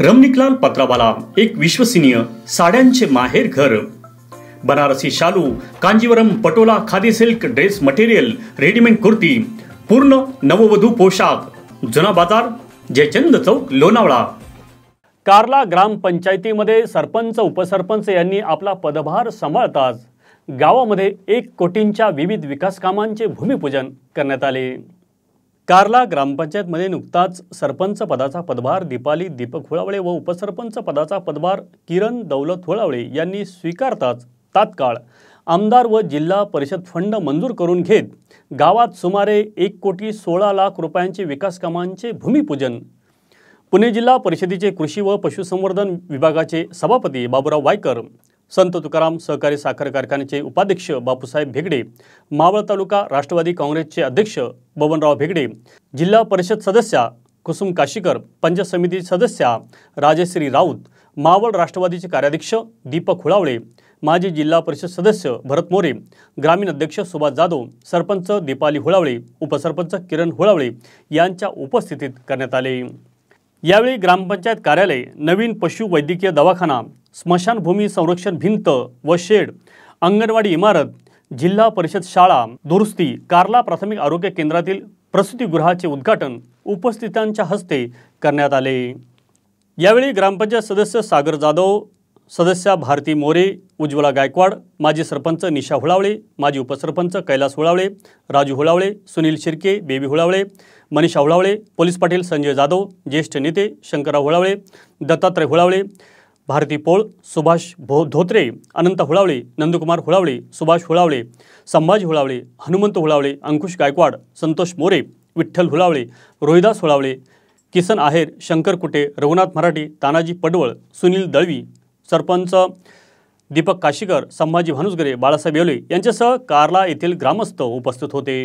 रमणिकलाल पत्रावाला एक विश्वसनीय साड्यांचे माहेर घर बनारसी शालू Kanjivaram Patola khadi silk dress material readymade kurti पूर्ण नववधू पोशाख जुना बाजार जयचंद चौक लोणावळा कार्ला ग्रामपंचायतीमध्ये सरपंच उपसरपंच यांनी आपला पदभार सांभाळताच गावामध्ये एक कोटींच्या विविध विकास कामांचे भूमिपूजन करण्यात आले कारला ग्रामपंचायतमध्ये नुकताच सरपंच पदाचा पदभार दीपाली दीपक हुळावळे व उपसरपंच पदाचा पदभार किरण दौलत हुळावळे यांनी स्वीकारताच तात्काळ आमदार व जिल्हा परिषद फंड मंजूर करून घेत गावात सुमारे एक कोटी सोळा लाख रुपयांचे विकास कामांचे भूमिपूजन पुणे जिल्हा परिषदेचे कृषी व पशुसंवर्धन विभागाचे सभापती बाबुराव वायकर संत तुकाराम सहकारी साखर कारखान्याचे उपाध्यक्ष बापूसाहेब भेगडे मावळ तालुका राष्ट्रवादी काँग्रेसचे अध्यक्ष बबनराव भेगडे जिल्हा परिषद सदस्या कुसुम काशीकर पंचायत समिती सदस्या राजश्री राऊत मावळ राष्ट्रवादीचे कार्याध्यक्ष दीपक हुळावळे माजी जिल्हा परिषद सदस्य भरत मोरे ग्रामीण अध्यक्ष सुभाष जाधव सरपंच दीपाली हुळावळे उपसरपंच किरण हुळावळे यांच्या उपस्थितीत करण्यात आले यावेळी ग्रामपंचायत कार्यालय नवीन पशुवैद्यकीय दवाखाना स्मशानभूमी संरक्षण भिंत व शेड अंगणवाडी इमारत जिल्हा परिषद शाळा दुरुस्ती कारला प्राथमिक आरोग्य केंद्रातील प्रसूतीगृहाचे उद्घाटन उपस्थितांच्या हस्ते करण्यात आले यावेळी ग्रामपंचायत सदस्य सागर जाधव सदस्या भारती मोरे उज्ज्वला गायकवाड माजी सरपंच निशा हुळावळे माजी उपसरपंच कैलास हुळावळे राजू हुळावळे सुनील शिर्के बेबी हुळावळे मनीषा हुळावळे पोलीस पाटील संजय जाधव ज्येष्ठ नेते शंकरराव हुळावळे दत्तात्रय हुळावळे भारती पोळ सुभाष भो धोत्रे अनंत हुळावळे नंदकुमार हुळावळे सुभाष हुळावळे संभाजी हुळावळे हनुमंत हुळावळे अंकुश गायकवाड संतोष मोरे विठ्ठल हुळावळे रोहिदास हुळावळे किसन आहेर शंकर कुटे रघुनाथ मराठी तानाजी पडवळ सुनील दळवी सरपंच दीपक काशीकर संभाजी भानुसगरे बाळासाहेब येवले यांच्यासह कार्ला येथील ग्रामस्थ उपस्थित होते